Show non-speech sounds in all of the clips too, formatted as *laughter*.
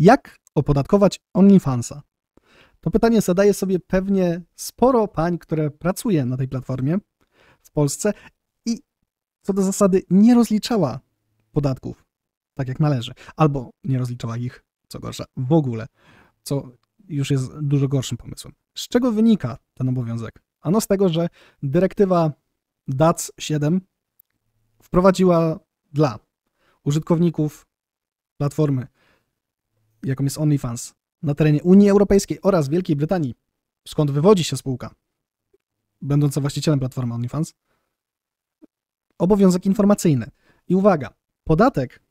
Jak opodatkować OnlyFansa? To pytanie zadaje sobie pewnie sporo pań, które pracuje na tej platformie w Polsce i co do zasady nie rozliczała podatków tak jak należy, albo nie rozliczała ich, co gorsza, w ogóle, co już jest dużo gorszym pomysłem. Z czego wynika ten obowiązek? Ano z tego, że dyrektywa DAC 7 wprowadziła dla użytkowników platformy jaką jest OnlyFans, na terenie Unii Europejskiej oraz Wielkiej Brytanii, skąd wywodzi się spółka, będąca właścicielem platformy OnlyFans, obowiązek informacyjny. I uwaga, podatek,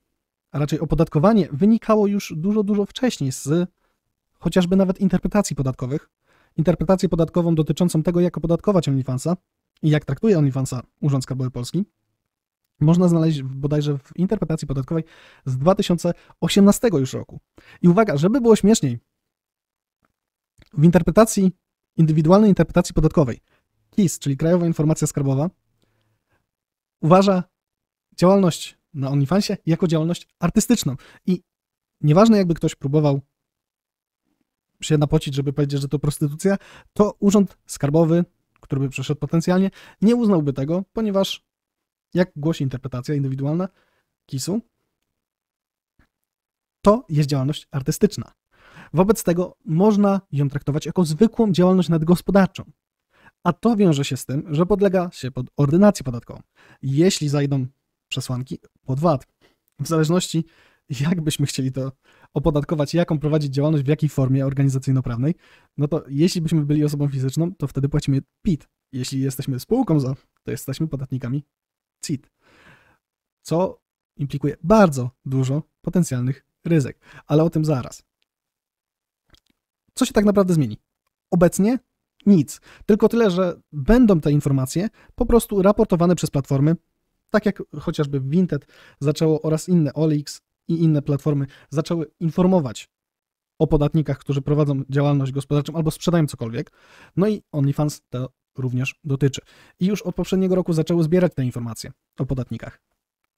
a raczej opodatkowanie wynikało już dużo, dużo wcześniej z chociażby nawet interpretacji podatkowych, interpretację podatkową dotyczącą tego, jak opodatkować OnlyFansa i jak traktuje OnlyFansa Urząd Skarbowy Polski, można znaleźć bodajże w interpretacji podatkowej z 2018 już roku. I uwaga, żeby było śmieszniej, w interpretacji, indywidualnej interpretacji podatkowej, KIS, czyli Krajowa Informacja Skarbowa, uważa działalność na OnlyFansie jako działalność artystyczną. I nieważne, jakby ktoś próbował się napocić, żeby powiedzieć, że to prostytucja, to urząd skarbowy, który by przeszedł potencjalnie, nie uznałby tego, ponieważ jak głosi interpretacja indywidualna KIS-u, to jest działalność artystyczna. Wobec tego można ją traktować jako zwykłą działalność nadgospodarczą. A to wiąże się z tym, że podlega się pod ordynację podatkową. Jeśli zajdą przesłanki pod VAT, w zależności jak byśmy chcieli to opodatkować, jaką prowadzić działalność, w jakiej formie organizacyjno-prawnej, no to jeśli byśmy byli osobą fizyczną, to wtedy płacimy PIT. Jeśli jesteśmy spółką za, to jesteśmy podatnikami CIT, co implikuje bardzo dużo potencjalnych ryzyk, ale o tym zaraz. Co się tak naprawdę zmieni? Obecnie nic, tylko tyle, że będą te informacje po prostu raportowane przez platformy, tak jak chociażby Vinted zaczęło oraz inne OLX i inne platformy zaczęły informować o podatnikach, którzy prowadzą działalność gospodarczą albo sprzedają cokolwiek. No i OnlyFans to również dotyczy. I już od poprzedniego roku zaczęły zbierać te informacje o podatnikach.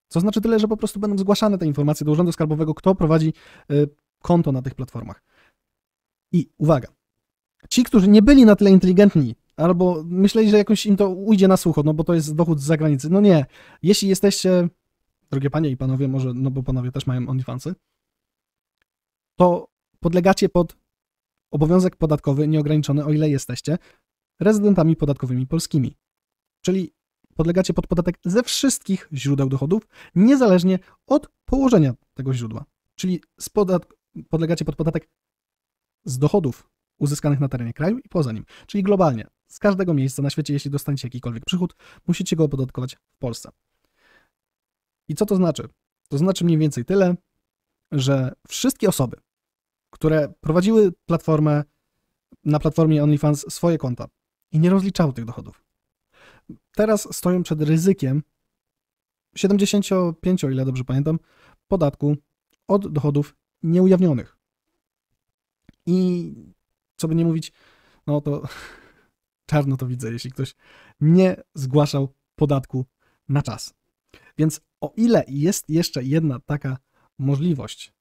Co znaczy tyle, że po prostu będą zgłaszane te informacje do Urzędu Skarbowego, kto prowadzi y, konto na tych platformach. I uwaga, ci, którzy nie byli na tyle inteligentni, albo myśleli, że jakoś im to ujdzie na sucho, no bo to jest dochód z zagranicy. No nie, jeśli jesteście, drogie panie i panowie, może, no bo panowie też mają OnlyFansy, to podlegacie pod obowiązek podatkowy nieograniczony, o ile jesteście, rezydentami podatkowymi polskimi. Czyli podlegacie pod podatek ze wszystkich źródeł dochodów, niezależnie od położenia tego źródła. Czyli podlegacie pod podatek z dochodów uzyskanych na terenie kraju i poza nim. Czyli globalnie, z każdego miejsca na świecie, jeśli dostaniecie jakikolwiek przychód, musicie go opodatkować w Polsce. I co to znaczy? To znaczy mniej więcej tyle, że wszystkie osoby, które prowadziły platformę na platformie OnlyFans swoje konta, i nie rozliczały tych dochodów. Teraz stoją przed ryzykiem 75, o ile dobrze pamiętam, podatku od dochodów nieujawnionych. I co by nie mówić, no to *laughs* czarno to widzę, jeśli ktoś nie zgłaszał podatku na czas. Więc o ile jest jeszcze jedna taka możliwość,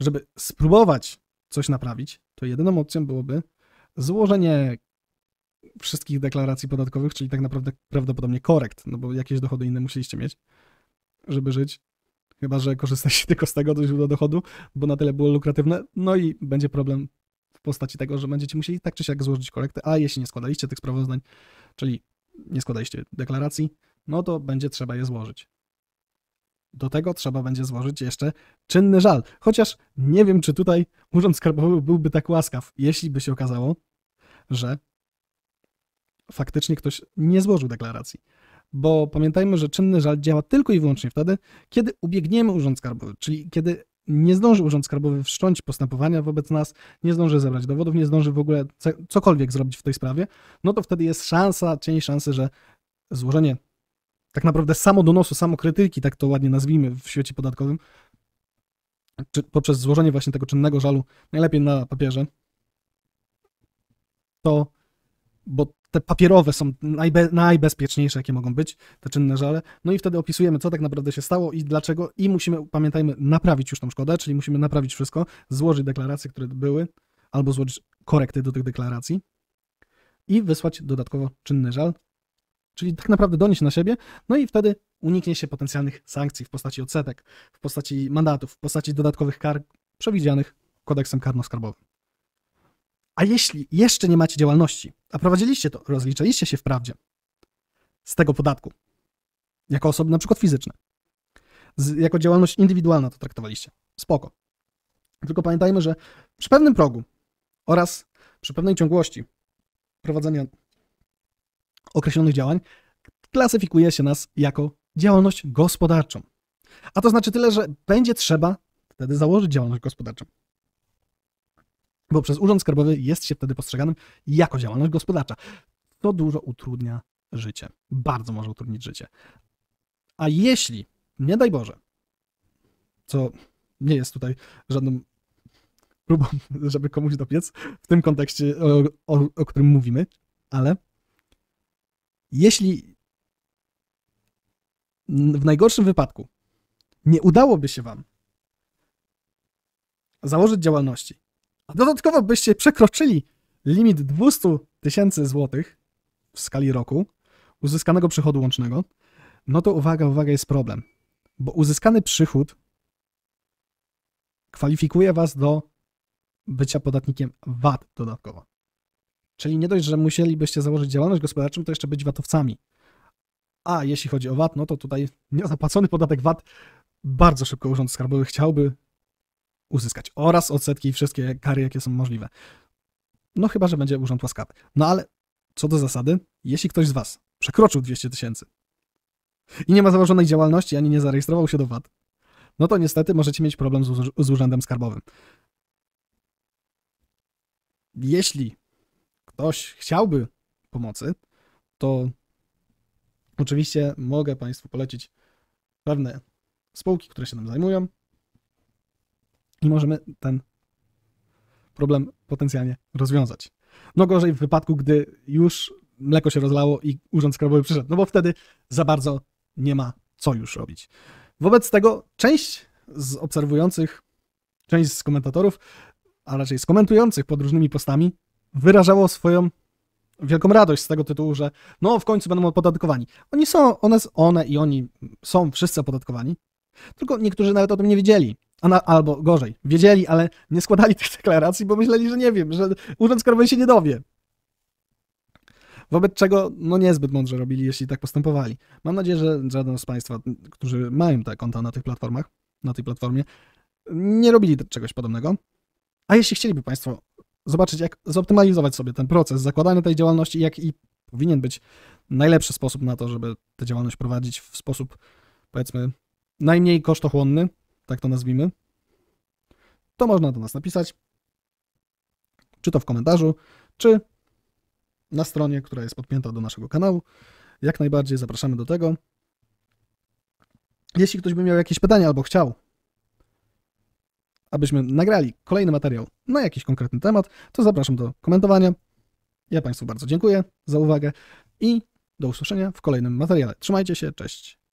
żeby spróbować coś naprawić, to jedyną opcją byłoby złożenie wszystkich deklaracji podatkowych, czyli tak naprawdę prawdopodobnie korekt, no bo jakieś dochody inne musieliście mieć, żeby żyć. Chyba, że korzystacie *laughs* tylko z tego do źródła dochodu, bo na tyle było lukratywne. No i będzie problem w postaci tego, że będziecie musieli tak czy siak złożyć korektę, a jeśli nie składaliście tych sprawozdań, czyli nie składaliście deklaracji, no to będzie trzeba je złożyć. Do tego trzeba będzie złożyć jeszcze czynny żal. Chociaż nie wiem, czy tutaj Urząd Skarbowy byłby tak łaskaw, jeśli by się okazało, że faktycznie ktoś nie złożył deklaracji. Bo pamiętajmy, że czynny żal działa tylko i wyłącznie wtedy, kiedy ubiegniemy Urząd Skarbowy, czyli kiedy nie zdąży Urząd Skarbowy wszcząć postępowania wobec nas, nie zdąży zebrać dowodów, nie zdąży w ogóle cokolwiek zrobić w tej sprawie, no to wtedy jest szansa, cień szansy, że złożenie tak naprawdę samo donosu, samo krytyki, tak to ładnie nazwijmy w świecie podatkowym, czy poprzez złożenie właśnie tego czynnego żalu, najlepiej na papierze, to, bo te papierowe są najbe, najbezpieczniejsze, jakie mogą być, te czynne żale. No i wtedy opisujemy, co tak naprawdę się stało i dlaczego. I musimy, pamiętajmy, naprawić już tą szkodę, czyli musimy naprawić wszystko, złożyć deklaracje, które były, albo złożyć korekty do tych deklaracji i wysłać dodatkowo czynny żal, czyli tak naprawdę donieść na siebie, no i wtedy uniknie się potencjalnych sankcji w postaci odsetek, w postaci mandatów, w postaci dodatkowych kar przewidzianych kodeksem karno-skarbowym. A jeśli jeszcze nie macie działalności, a prowadziliście to, rozliczaliście się wprawdzie z tego podatku, jako osoby na przykład fizyczne, z, jako działalność indywidualna to traktowaliście, spoko. Tylko pamiętajmy, że przy pewnym progu oraz przy pewnej ciągłości prowadzenia określonych działań klasyfikuje się nas jako działalność gospodarczą. A to znaczy tyle, że będzie trzeba wtedy założyć działalność gospodarczą bo przez Urząd Skarbowy jest się wtedy postrzeganym jako działalność gospodarcza. To dużo utrudnia życie. Bardzo może utrudnić życie. A jeśli, nie daj Boże, co nie jest tutaj żadną próbą, *laughs* żeby komuś dopiec w tym kontekście, o, o, o którym mówimy, ale jeśli w najgorszym wypadku nie udałoby się Wam założyć działalności a dodatkowo byście przekroczyli limit 200 tysięcy złotych w skali roku uzyskanego przychodu łącznego, no to uwaga, uwaga, jest problem. Bo uzyskany przychód kwalifikuje was do bycia podatnikiem VAT dodatkowo. Czyli nie dość, że musielibyście założyć działalność gospodarczą, to jeszcze być VAT-owcami. A jeśli chodzi o VAT, no to tutaj niezapłacony podatek VAT bardzo szybko Urząd Skarbowy chciałby uzyskać. Oraz odsetki i wszystkie kary, jakie są możliwe. No chyba, że będzie urząd łaskawy. No ale co do zasady, jeśli ktoś z Was przekroczył 200 tysięcy i nie ma założonej działalności, ani nie zarejestrował się do VAT, no to niestety możecie mieć problem z, z urzędem skarbowym. Jeśli ktoś chciałby pomocy, to oczywiście mogę Państwu polecić pewne spółki, które się tym zajmują i możemy ten problem potencjalnie rozwiązać. No gorzej w wypadku, gdy już mleko się rozlało i urząd skarbowy przyszedł, no bo wtedy za bardzo nie ma co już robić. Wobec tego część z obserwujących, część z komentatorów, a raczej z komentujących pod różnymi postami, wyrażało swoją wielką radość z tego tytułu, że no w końcu będą opodatkowani. Oni są, one, one i oni są wszyscy opodatkowani, tylko niektórzy nawet o tym nie wiedzieli. albo gorzej, wiedzieli, ale nie składali *laughs* tych deklaracji, bo myśleli, że nie wiem, że Urząd Skarbowy się nie dowie. Wobec czego no niezbyt mądrze robili, jeśli tak postępowali. Mam nadzieję, że żaden z Państwa, którzy mają te konta na tych platformach, na tej platformie, nie robili czegoś podobnego. A jeśli chcieliby Państwo zobaczyć, jak zoptymalizować sobie ten proces zakładania tej działalności, jak i powinien być najlepszy sposób na to, żeby tę działalność prowadzić w sposób, powiedzmy, najmniej kosztochłonny, tak to nazwijmy, to można do nas napisać, czy to w komentarzu, czy na stronie, która jest podpięta do naszego kanału. Jak najbardziej zapraszamy do tego. Jeśli ktoś by miał jakieś pytania albo chciał, abyśmy nagrali kolejny materiał na jakiś konkretny temat, to zapraszam do komentowania. Ja Państwu bardzo dziękuję za uwagę i do usłyszenia w kolejnym materiale. Trzymajcie się, cześć.